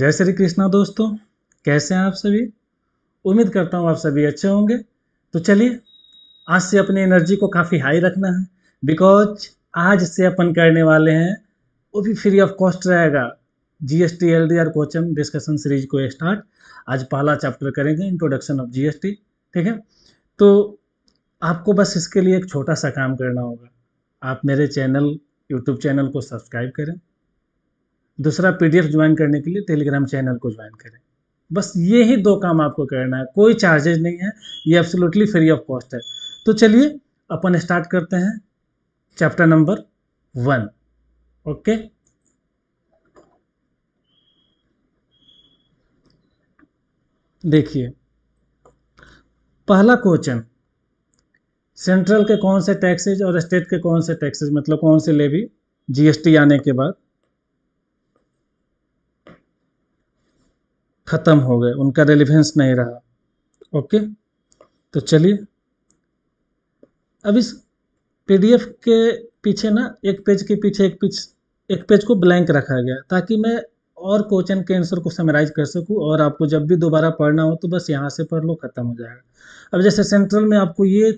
जय श्री कृष्णा दोस्तों कैसे हैं आप सभी उम्मीद करता हूँ आप सभी अच्छे होंगे तो चलिए आज से अपनी एनर्जी को काफ़ी हाई रखना है बिकॉज आज से अपन करने वाले हैं वो भी फ्री ऑफ कॉस्ट रहेगा G S T L D R कोचम डिस्कशन सीरीज को स्टार्ट आज पहला चैप्टर करेंगे introduction of G S T ठीक है तो आपको बस इसके लिए एक छोटा सा काम करना होगा आप मेरे चैनल यूट्यूब चैनल को सब्सक्राइब करें दूसरा पीडीएफ ज्वाइन करने के लिए टेलीग्राम चैनल को ज्वाइन करें बस ये ही दो काम आपको करना है कोई चार्जेज नहीं है ये एब्सोल्युटली फ्री ऑफ कॉस्ट है तो चलिए अपन स्टार्ट करते हैं चैप्टर नंबर वन ओके देखिए पहला क्वेश्चन सेंट्रल के कौन से टैक्सेज और स्टेट के कौन से टैक्सेज मतलब कौन से लेवी जीएसटी आने के बाद ख़त्म हो गए उनका रेलिवेंस नहीं रहा ओके तो चलिए अब इस पीडीएफ के पीछे ना एक पेज के पीछे एक पेज एक पेज को ब्लैंक रखा गया ताकि मैं और क्वेश्चन के आंसर को समराइज कर सकूं और आपको जब भी दोबारा पढ़ना हो तो बस यहाँ से पढ़ लो ख़त्म हो जाएगा अब जैसे सेंट्रल में आपको ये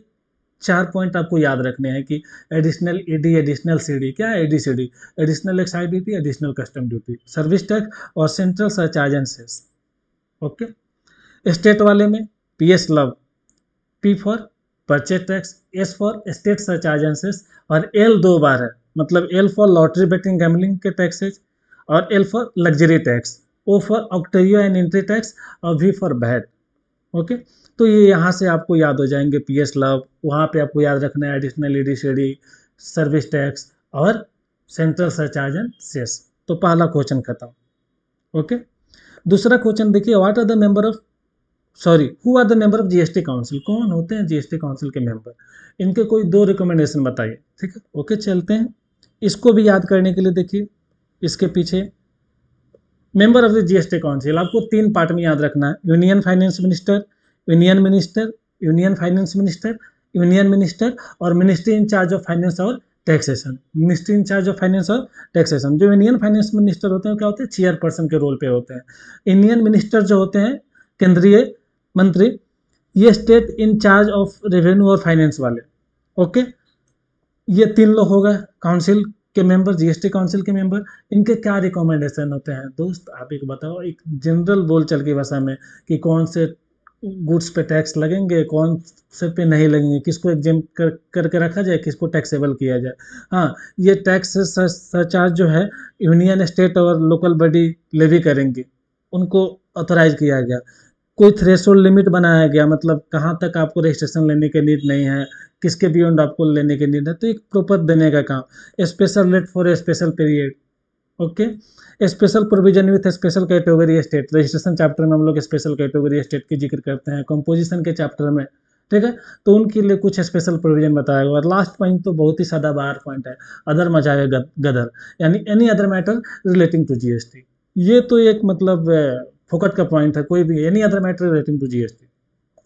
चार पॉइंट आपको याद रखने हैं कि एडिशनल ईडी एडिशनल सीडी क्या है ADCD additional excise duty additional custom duty service tax और central search and okay state वाले में P S love P for purchase tax S for state surcharge and और एल दो बार है मतलब L for lottery betting gambling के taxes और L for luxury tax O for octroi and entry tax और वी फॉर बैट ओके तो ये यहाँ से आपको याद हो जाएंगे पी एस लव वहाँ पर आपको याद रखना है additional ED CD service tax और सेंट्रल सरचार्ज एंड तो पहला क्वेश्चन खत्म ओके okay? दूसरा क्वेश्चन देखिए what are the member of sorry who are the member of GST council कौन होते हैं जीएसटी काउंसिल के मेंबर इनके कोई दो रिकमेंडेशन बताइए ठीक है ओके चलते हैं इसको भी याद करने के लिए देखिए इसके पीछे member of the GST council आपको तीन पार्ट में याद रखना है union finance minister union minister union finance minister union minister और ministry in charge of finance और taxation ministry incharge of finance और टैक्सेशन जो इंडियन फाइनेंस मिनिस्टर होते हैं क्या होते हैं चेयरपर्सन के रोल पे होते हैं इंडियन मिनिस्टर जो होते हैं केंद्रीय मंत्री ये स्टेट इंचार्ज ऑफ रेवेन्यू और फाइनेंस वाले ओके ये तीन लोग हो गए काउंसिल के मेंबर जीएसटी काउंसिल के मेंबर इनके क्या रिकमेंडेशन होते हैं दोस्त आप एक बताओ एक जनरल बोल चल की भाषा में कि कौन से गुड्स पे टैक्स लगेंगे कौन से पे नहीं लगेंगे किसको एग्जाम कर करके रखा जाए किसको टैक्सेबल किया जाए हाँ ये टैक्स सरचार्ज जो है यूनियन स्टेट और लोकल बॉडी लेवी करेंगे उनको ऑथोराइज किया गया कोई थ्रेशोल्ड लिमिट बनाया गया मतलब कहाँ तक आपको रजिस्ट्रेशन लेने के नीड नहीं है किसके बियड आपको लेने के नीड है तो एक प्रोपर देने का काम special rate for special period okay special provision with special category state registration chapter में हम लोग स्पेशल कैटेगरी स्टेट की जिक्र करते हैं कंपोजिशन के चैप्टर में ठीक है तो उनके लिए कुछ स्पेशल प्रोविजन बताया गया और लास्ट पॉइंट तो बहुत ही सादा बार पॉइंट है अदर मजा है गदर यानी any other matter relating to GST ये तो एक मतलब फोकट का पॉइंट है कोई भी any other matter relating to GST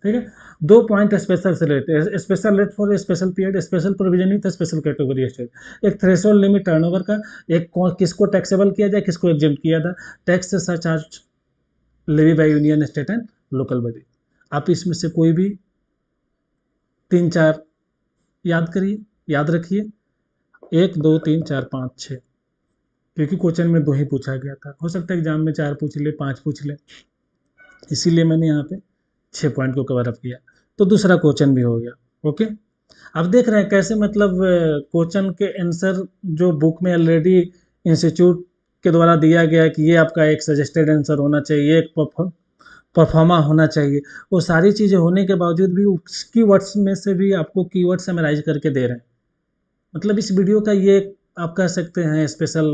ठीक है दो पॉइंट स्पेशल से related special rate for special period special provision था स्पेशल कैटेगरी स्टेट एक थ्रेशोल्ड लिमिट टर्नओवर का एक किसको टैक्सेबल किया जाए किसको एग्जिम किया था tax charge levy by union state and local body आप इसमें से कोई भी तीन चार याद करिए याद रखिए एक दो तीन चार पाँच छः क्योंकि क्वेश्चन में दो ही पूछा गया था हो सकता है एग्जाम में चार पूछ ले पाँच पूछ ले इसीलिए मैंने यहाँ पे छः पॉइंट को कवर अप किया तो दूसरा क्वेश्चन भी हो गया ओके अब देख रहे हैं कैसे मतलब क्वेश्चन के आंसर जो बुक में ऑलरेडी इंस्टीट्यूट के द्वारा दिया गया है कि ये आपका एक सजेस्टेड आंसर होना चाहिए एक परफॉर्मा होना चाहिए वो सारी चीज़ें होने के बावजूद भी उस की वर्ड्स में से भी आपको की वर्ड समराइज करके दे रहे हैं मतलब इस वीडियो का ये आप कह सकते हैं स्पेशल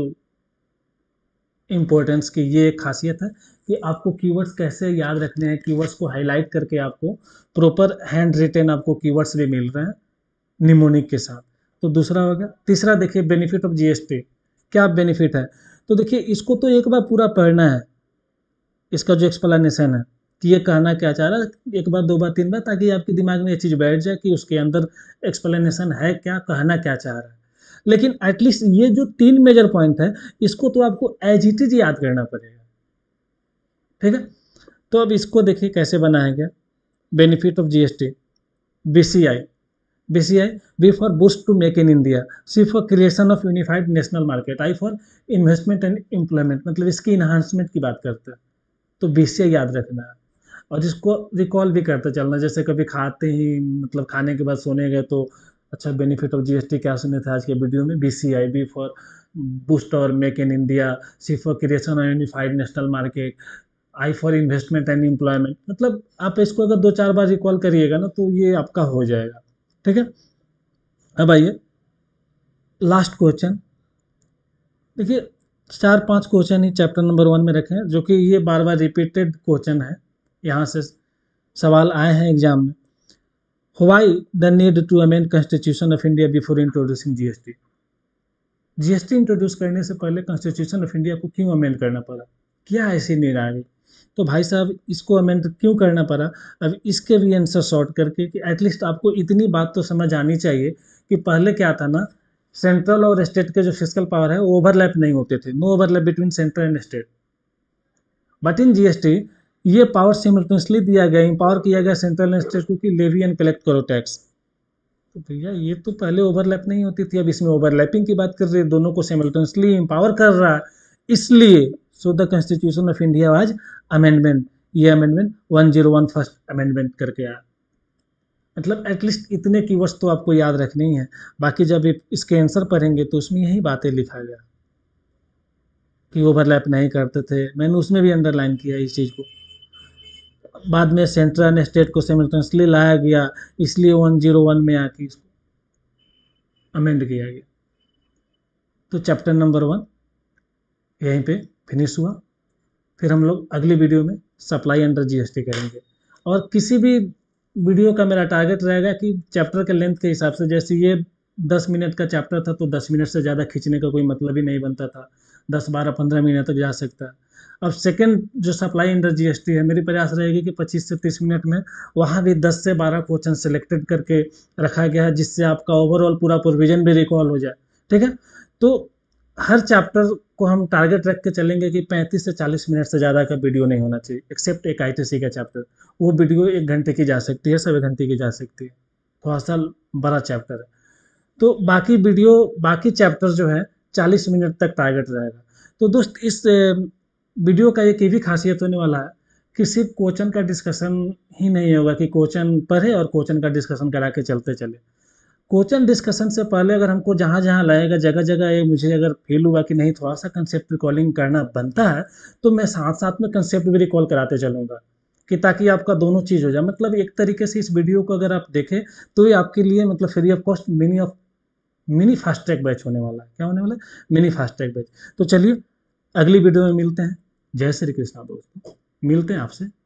इम्पोर्टेंस की ये खासियत है कि आपको कीवर्ड्स कैसे याद रखने हैं कीवर्ड्स को हाईलाइट करके आपको प्रॉपर हैंड रिटेन आपको कीवर्ड्स भी मिल रहे हैं निमोनिक के साथ तो दूसरा हो गया तीसरा देखिए बेनिफिट ऑफ जीएसटी क्या बेनिफिट है तो देखिए इसको तो एक बार पूरा पढ़ना है इसका जो एक्सप्लेनेशन है कि ये कहना क्या चाह रहा है एक बार दो बार तीन बार ताकि आपके दिमाग में ये चीज़ बैठ जाए कि उसके अंदर एक्सप्लेनेशन है क्या कहना क्या चाह रहा है लेकिन एटलीस्ट ये जो तीन मेजर पॉइंट है इसको तो आपको एज इट इज याद करना पड़ेगा ठीक है तो अब इसको देखिए कैसे बनाया गया benefit of GST BCI I B for boost to make in India C for creation of unified national market I for investment and employment मतलब इसकी इन्हांसमेंट की बात करते हैं तो बीसीआई याद रखना है और जिसको रिकॉल भी करते चलना जैसे कभी खाते ही मतलब खाने के बाद सोने गए तो अच्छा बेनिफिट ऑफ जीएसटी क्या सुने थे आज के वीडियो में B C I B for boost और make in India C for creation of unified national market I for investment and employment मतलब आप इसको अगर दो चार बार रिकॉल करिएगा ना तो ये आपका हो जाएगा ठीक है अब आइए लास्ट क्वेश्चन देखिए चार पांच क्वेश्चन ही चैप्टर नंबर वन में रखे हैं जो कि ये बार बार रिपीटेड क्वेश्चन है यहाँ से सवाल आए हैं एग्जाम में why the need to amend constitution of India before introducing GST GST introduce करने से पहले कॉन्स्टिट्यूशन ऑफ इंडिया को क्यों अमेंड करना पड़ा क्या ऐसी नीड आ गई तो भाई साहब इसको अमेंड क्यों करना पड़ा अब इसके भी आंसर शॉर्ट करके कि एटलीस्ट आपको इतनी बात तो समझ आनी चाहिए कि पहले क्या था ना सेंट्रल और स्टेट के जो फिजिकल पावर है वो ओवरलैप नहीं होते थे no overlap between central and state but in GST ये पावर सिमल्टेनियसली दिया गया इम्पावर किया गया सेंट्रल एंड स्टेट को कि लेवी एंड कलेक्ट करो टैक्स तो भैया ये तो पहले ओवरलैप नहीं होती थी अब इसमें ओवरलैपिंग की बात कर रही है दोनों को सिमल्टेनियसली इम्पावर कर रहा है इसलिए so the constitution of India was amendment ये amendment one zero one first amendment करके आया मतलब एटलीस्ट इतने की वर्ष तो आपको याद रखनी है बाकी जब इसके आंसर पढ़ेंगे तो उसमें यही बातें लिखा गया कि ओवरलैप नहीं करते थे मैंने उसमें भी अंडरलाइन किया इस चीज़ को बाद में सेंट्रल ने स्टेट को सेमिटेंसली लाया गया इसलिए वन जीरो वन में आके इसको अमेंड किया गया तो चैप्टर नंबर वन यहीं पे फिनिश हुआ फिर हम लोग अगली वीडियो में सप्लाई अंडर जीएसटी करेंगे और किसी भी वीडियो का मेरा टारगेट रहेगा कि चैप्टर के लेंथ के हिसाब से जैसे ये दस मिनट का चैप्टर था तो दस मिनट से ज़्यादा खींचने का कोई मतलब ही नहीं बनता था दस बारह पंद्रह महीने तक जा सकता है अब सेकेंड जो सप्लाई अंडर जीएसटी है मेरी प्रयास रहेगी कि पच्चीस से तीस मिनट में वहाँ भी दस से बारह क्वेश्चन सेलेक्टेड करके रखा गया है जिससे आपका ओवरऑल पूरा प्रोविजन भी रिकॉल हो जाए ठीक है तो हर चैप्टर को हम टारगेट रख के चलेंगे कि 35 से 40 मिनट से ज़्यादा का वीडियो नहीं होना चाहिए एक्सेप्ट एक आई का चैप्टर वो वीडियो एक घंटे की जा सकती है सवा घंटे की जा सकती है थोड़ा सा बड़ा चैप्टर है तो बाकी वीडियो बाकी चैप्टर जो है चालीस मिनट तक टारगेट रहेगा तो दोस्त इस वीडियो का एक ये भी खासियत होने वाला है कि सिर्फ कोचन का डिस्कशन ही नहीं होगा कि कोचन पढ़े और कोचन का डिस्कशन करा के चलते चले क्वेश्चन डिस्कशन से पहले अगर हमको जहाँ जहाँ लाएगा जगह जगह ये मुझे अगर फील हुआ कि नहीं थोड़ा सा कंसेप्ट रिकॉलिंग करना बनता है तो मैं साथ साथ में कंसेप्ट भी रिकॉल कराते चलूँगा कि ताकि आपका दोनों चीज़ हो जाए मतलब एक तरीके से इस वीडियो को अगर आप देखें तो ये आपके लिए मतलब free of cost mini of mini fast track batch होने वाला है क्या होने वाला है मिनी फास्ट ट्रैक बैच तो चलिए अगली वीडियो में मिलते हैं जय श्री कृष्णा दोस्तों मिलते हैं आपसे